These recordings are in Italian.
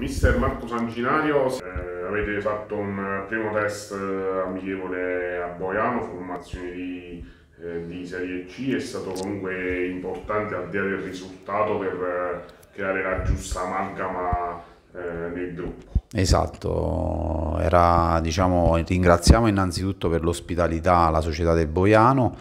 Mister Marco Sanginario, eh, avete fatto un primo test eh, amichevole a Boiano, formazione di, eh, di, Serie C, è stato comunque importante a dare il risultato per eh, creare la giusta amalgama eh, nel gruppo. Esatto, Era, diciamo, ringraziamo innanzitutto per l'ospitalità la società del Boiano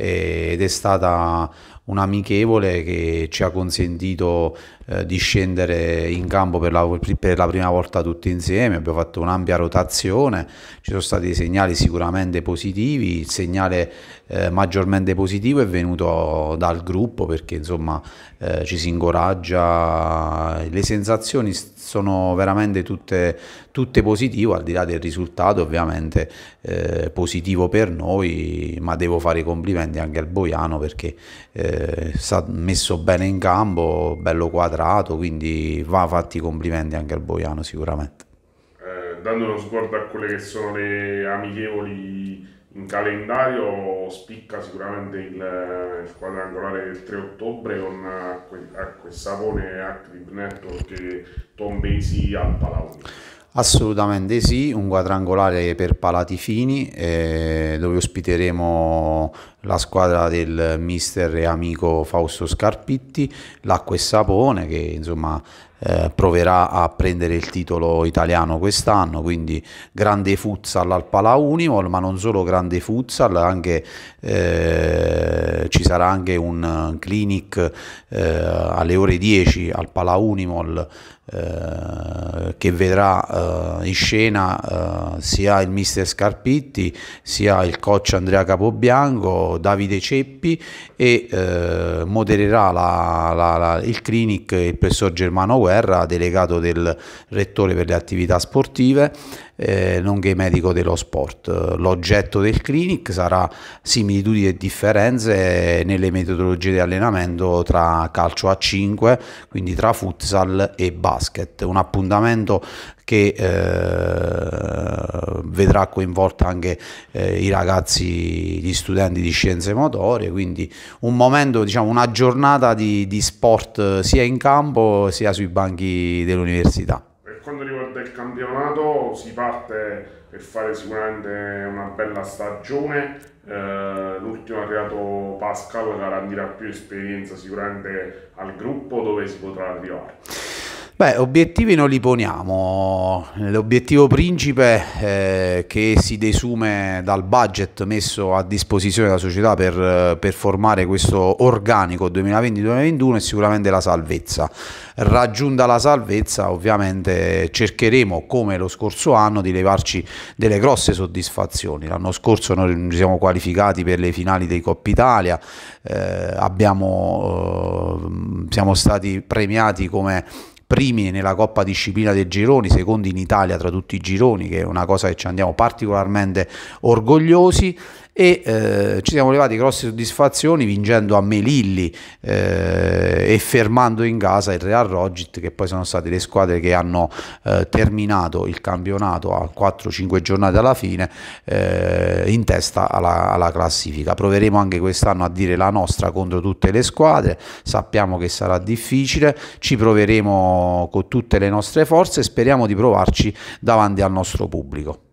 eh, ed è stata un'amichevole che ci ha consentito eh, di scendere in campo per la, per la, prima volta tutti insieme, abbiamo fatto un'ampia rotazione, ci sono stati segnali sicuramente positivi, il segnale eh, maggiormente positivo è venuto dal gruppo perché insomma eh, ci si incoraggia, le sensazioni sono veramente tutte, tutte positive, al di là del risultato ovviamente eh, positivo per noi, ma devo fare i complimenti difende anche il Boiano perché eh, sta messo bene in campo, bello quadrato, quindi va fatti i complimenti anche al Boiano sicuramente. Eh, dando uno sguardo a quelle che sono le amichevoli in calendario spicca sicuramente il, eh, il quadrangolare del 3 ottobre con a, eh, eh, Sapone a e Active Network e Tombesi al Palau. Assolutamente sì, un quadrangolare per palati fini eh, dove ospiteremo la squadra del mister e amico Fausto Scarpitti, l'acqua e sapone che insomma eh, proverà a prendere il titolo italiano quest'anno, quindi grande futsal al Pala Unimol, ma non solo grande futsal, anche, eh, ci sarà anche un clinic eh, alle ore 10 al Pala Unimol eh, che vedrà eh, in scena sia il mister Scarpitti, sia il coach Andrea Capobianco, Davide Ceppi e modererà la, la, la, il clinic il professor Germano West Guerra, delegato del Rettore per le attività sportive, eh, nonché medico dello sport. L'oggetto del clinic sarà similitudini e differenze nelle metodologie di allenamento tra calcio a 5, quindi tra futsal e basket. Un appuntamento che eh, vedrà coinvolta anche eh, i ragazzi, gli studenti di scienze motorie, quindi un momento, diciamo una giornata di, di sport eh, sia in campo sia sui banchi dell'università. Per quanto riguarda il campionato si parte per fare sicuramente una bella stagione. Eh, l'ultimo arrivato Pascal garantirà più esperienza sicuramente al gruppo dove si potrà arrivare. Beh, obiettivi non li poniamo. L'obiettivo principe eh, che si desume dal budget messo a disposizione della società per, eh, per formare questo organico 2020-2021 è sicuramente la salvezza. Raggiunta la salvezza, ovviamente cercheremo, come lo scorso anno, di levarci delle grosse soddisfazioni. L'anno scorso noi ci siamo qualificati per le finali dei Coppa Italia, eh, abbiamo, eh, siamo stati premiati come primi nella Coppa Disciplina dei Gironi, secondi in Italia tra tutti i gironi, che è una cosa che ci andiamo particolarmente orgogliosi e eh, ci siamo levati grosse soddisfazioni vincendo a Melilli eh, e fermando in casa il Real Rogit che poi sono state le squadre che hanno eh, terminato il campionato a 4-5 giornate alla fine eh, in testa alla, alla classifica proveremo anche quest'anno a dire la nostra contro tutte le squadre sappiamo che sarà difficile ci proveremo con tutte le nostre forze e speriamo di provarci davanti al nostro pubblico.